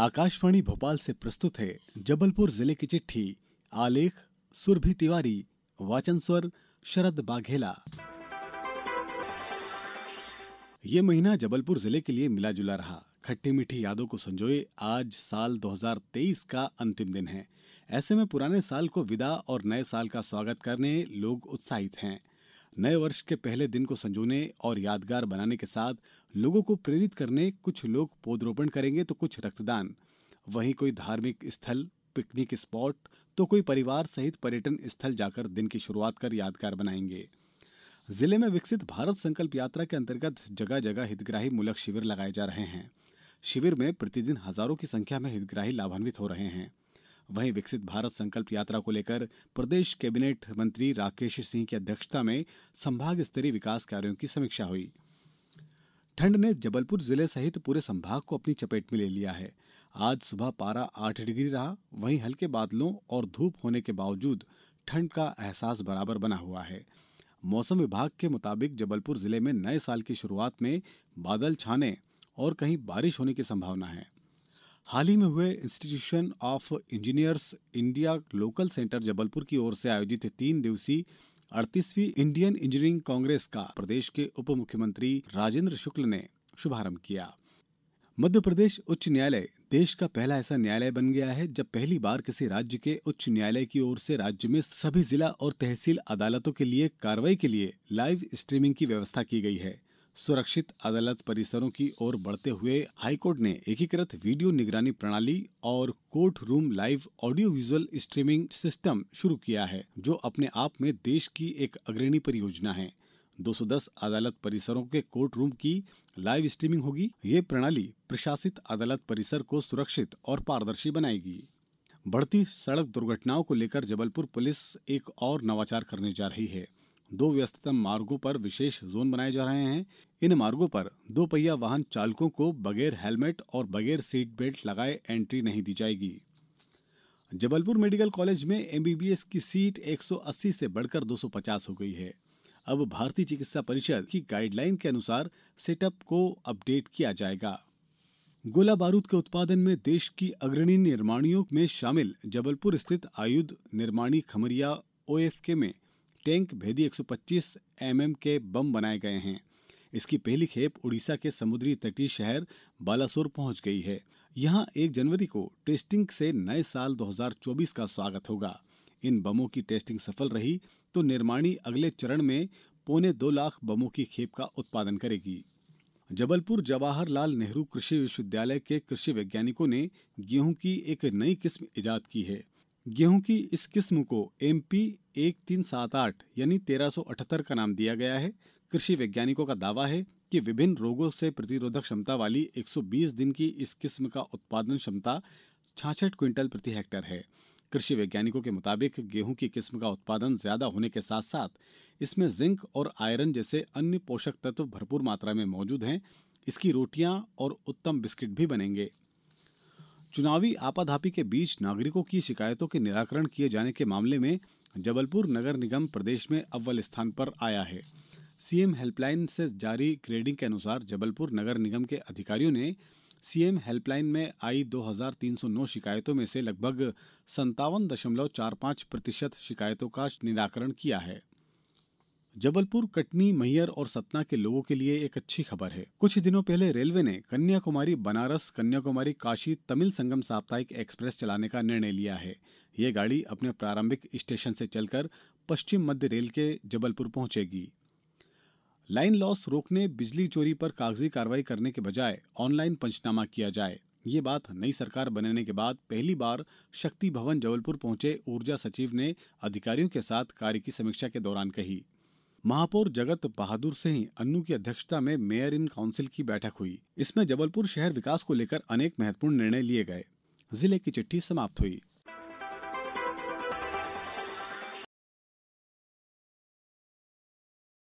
आकाशवाणी भोपाल से प्रस्तुत है जबलपुर जिले की चिट्ठी आलेख सुरभि तिवारी वाचन स्वर शरद बाघेला ये महीना जबलपुर जिले के लिए मिला जुला रहा खट्टी मीठी यादों को संजोए आज साल 2023 का अंतिम दिन है ऐसे में पुराने साल को विदा और नए साल का स्वागत करने लोग उत्साहित हैं नए वर्ष के पहले दिन को संजोने और यादगार बनाने के साथ लोगों को प्रेरित करने कुछ लोग पौधरोपण करेंगे तो कुछ रक्तदान वहीं कोई धार्मिक स्थल पिकनिक स्पॉट तो कोई परिवार सहित पर्यटन स्थल जाकर दिन की शुरुआत कर यादगार बनाएंगे जिले में विकसित भारत संकल्प यात्रा के अंतर्गत जगह जगह हितग्राही मूलक शिविर लगाए जा रहे हैं शिविर में प्रतिदिन हजारों की संख्या में हितग्राही लाभान्वित हो रहे हैं वहीं विकसित भारत संकल्प यात्रा को लेकर प्रदेश कैबिनेट मंत्री राकेश सिंह की अध्यक्षता में संभाग स्तरीय विकास कार्यों की समीक्षा हुई ठंड ने जबलपुर जिले सहित पूरे संभाग को अपनी चपेट में ले लिया है आज सुबह पारा आठ डिग्री रहा वहीं हल्के बादलों और धूप होने के बावजूद ठंड का एहसास बराबर बना हुआ है मौसम विभाग के मुताबिक जबलपुर जिले में नए साल की शुरुआत में बादल छाने और कहीं बारिश होने की संभावना है हाल ही में हुए Institution of Engineers India local centre Jabalpur की ओर से आयोजित तीन दिवसीय अड़तीसवीं इंडियन इंजीनियरिंग कांग्रेस का प्रदेश के उप मुख्यमंत्री राजेंद्र शुक्ल ने शुभारंभ किया मध्य प्रदेश उच्च न्यायालय देश का पहला ऐसा न्यायालय बन गया है जब पहली बार किसी राज्य के उच्च न्यायालय की ओर से राज्य में सभी जिला और तहसील अदालतों के लिए कार्रवाई के लिए लाइव स्ट्रीमिंग की व्यवस्था की गई है सुरक्षित अदालत परिसरों की ओर बढ़ते हुए हाईकोर्ट ने एकीकृत वीडियो निगरानी प्रणाली और court room live audio visual streaming system शुरू किया है जो अपने आप में देश की एक अग्रणी परियोजना है 210 अदालत परिसरों के कोर्ट रूम की लाइव स्ट्रीमिंग होगी ये प्रणाली प्रशासित अदालत परिसर को सुरक्षित और पारदर्शी बनाएगी बढ़ती सड़क दुर्घटनाओं को लेकर जबलपुर पुलिस एक और नवाचार करने जा रही है दो व्यस्ततम मार्गों पर विशेष जोन बनाए जा रहे हैं इन मार्गों पर दो पहिया वाहन चालकों को बगैर हेलमेट और बगैर सीट बेल्ट लगाए एंट्री नहीं दी जाएगी जबलपुर मेडिकल कॉलेज में एमबीबीएस की सीट 180 से बढ़कर 250 हो गई है अब भारतीय चिकित्सा परिषद की गाइडलाइन के अनुसार सेटअप को अपडेट किया जाएगा गोला बारूद के उत्पादन में देश की अग्रणी निर्माणियों में शामिल जबलपुर स्थित आयुध निर्माणी खमरिया ओएफके में टैंक भेदी 125 एमएम के बम बनाए गए हैं इसकी पहली खेप उड़ीसा के समुद्री तटीय शहर बालासोर पहुंच गई है यहां एक जनवरी को टेस्टिंग से नए साल 2024 का स्वागत होगा इन बमों की टेस्टिंग सफल रही तो निर्माणी अगले चरण में पौने दो लाख बमों की खेप का उत्पादन करेगी जबलपुर जवाहरलाल नेहरू कृषि विश्वविद्यालय के कृषि वैज्ञानिकों ने गेहूं की एक नई किस्म इजाद की है गेहूं की इस किस्म को एम पी एक तीन सात आठ यानी तेरह सौ अठहत्तर का नाम दिया गया है कृषि वैज्ञानिकों का दावा है कि विभिन्न रोगों से प्रतिरोधक क्षमता वाली 120 दिन की इस किस्म का उत्पादन क्षमता छाछठ क्विंटल प्रति हेक्टर है कृषि वैज्ञानिकों के मुताबिक गेहूं की किस्म का उत्पादन ज्यादा होने के साथ साथ इसमें जिंक और आयरन जैसे अन्य पोषक तत्व भरपूर मात्रा में मौजूद हैं इसकी रोटियां और उत्तम बिस्किट भी बनेंगे चुनावी आपाधापी के बीच नागरिकों की शिकायतों के निराकरण किए जाने के मामले में जबलपुर नगर निगम प्रदेश में अव्वल स्थान पर आया है सीएम हेल्पलाइन से जारी ग्रेडिंग के अनुसार जबलपुर नगर निगम के अधिकारियों ने सीएम हेल्पलाइन में आई 2,309 शिकायतों में से लगभग संतावन दशमलव चार पाँच प्रतिशत शिकायतों का निराकरण किया है जबलपुर कटनी मैयर और सतना के लोगों के लिए एक अच्छी खबर है कुछ दिनों पहले रेलवे ने कन्याकुमारी बनारस कन्याकुमारी काशी तमिल संगम साप्ताहिक एक्सप्रेस चलाने का निर्णय लिया है ये गाड़ी अपने प्रारंभिक स्टेशन से चलकर पश्चिम मध्य रेल के जबलपुर पहुंचेगी लाइन लॉस रोकने बिजली चोरी पर कागजी कार्रवाई करने के बजाय ऑनलाइन पंचनामा किया जाए ये बात नई सरकार बनने के बाद पहली बार शक्ति भवन जबलपुर पहुंचे ऊर्जा सचिव ने अधिकारियों के साथ कार्य की समीक्षा के दौरान कही महापौर जगत बहादुर सिंह अन्नू की अध्यक्षता में मेयर इन काउंसिल की बैठक हुई इसमें जबलपुर शहर विकास को लेकर अनेक महत्वपूर्ण निर्णय लिए गए जिले की चिट्ठी समाप्त हुई